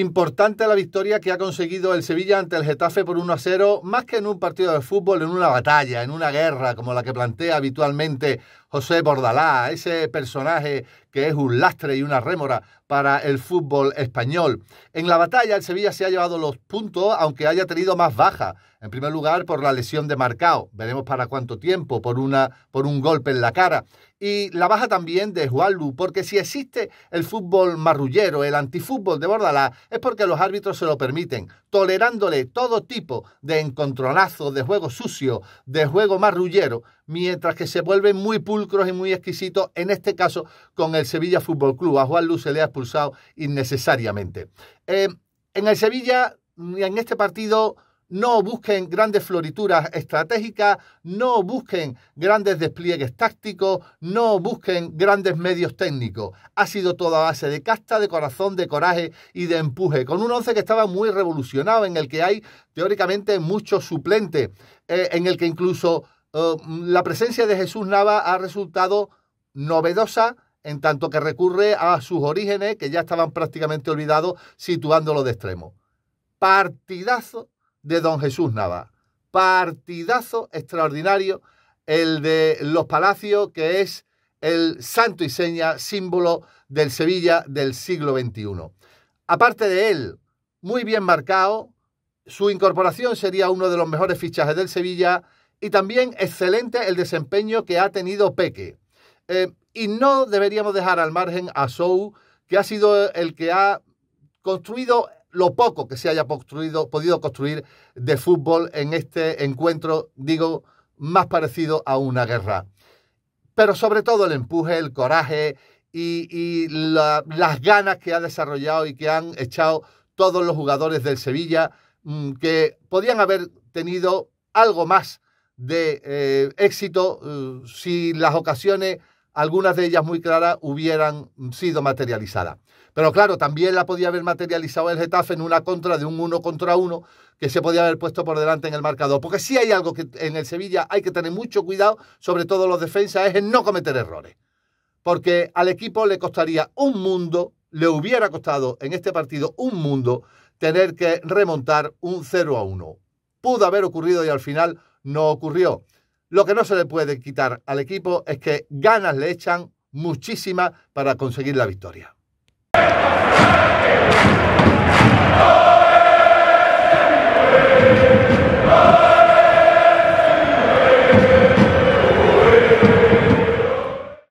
Importante la victoria que ha conseguido el Sevilla ante el Getafe por 1 a 0, más que en un partido de fútbol, en una batalla, en una guerra como la que plantea habitualmente José Bordalá, ese personaje que es un lastre y una rémora para el fútbol español. En la batalla el Sevilla se ha llevado los puntos, aunque haya tenido más bajas. En primer lugar, por la lesión de Marcao, veremos para cuánto tiempo, por, una, por un golpe en la cara. Y la baja también de Juanlu, porque si existe el fútbol marrullero, el antifútbol de Bordalá, es porque los árbitros se lo permiten, tolerándole todo tipo de encontronazos, de juego sucio, de juego marrullero, mientras que se vuelven muy puros y muy exquisito. en este caso con el Sevilla Fútbol Club. A Juan Luz se le ha expulsado innecesariamente. Eh, en el Sevilla, en este partido, no busquen grandes florituras estratégicas, no busquen grandes despliegues tácticos, no busquen grandes medios técnicos. Ha sido toda base de casta, de corazón, de coraje y de empuje, con un once que estaba muy revolucionado, en el que hay teóricamente muchos suplentes, eh, en el que incluso eh, la presencia de Jesús Nava ha resultado novedosa en tanto que recurre a sus orígenes que ya estaban prácticamente olvidados situándolo de extremo. Partidazo de don Jesús Nava. Partidazo extraordinario el de los palacios que es el santo y seña, símbolo del Sevilla del siglo XXI. Aparte de él, muy bien marcado, su incorporación sería uno de los mejores fichajes del Sevilla y también excelente el desempeño que ha tenido Peque. Eh, y no deberíamos dejar al margen a Sou, que ha sido el que ha construido lo poco que se haya construido, podido construir de fútbol en este encuentro, digo, más parecido a una guerra. Pero sobre todo el empuje, el coraje y, las ganas que ha desarrollado y que han echado todos los jugadores del Sevilla, mm, que podían haber tenido algo más de eh, éxito eh, si las ocasiones, algunas de ellas muy claras, hubieran sido materializadas. Pero claro, también la podía haber materializado el Getafe en una contra de un uno contra uno que se podía haber puesto por delante en el marcador. Porque si hay algo que en el Sevilla hay que tener mucho cuidado, sobre todo los defensas, es en no cometer errores. Porque al equipo le costaría un mundo, le hubiera costado en este partido un mundo tener que remontar un 0 a 1. Pudo haber ocurrido y al final no ocurrió. Lo que no se le puede quitar al equipo es que ganas le echan muchísimas para conseguir la victoria.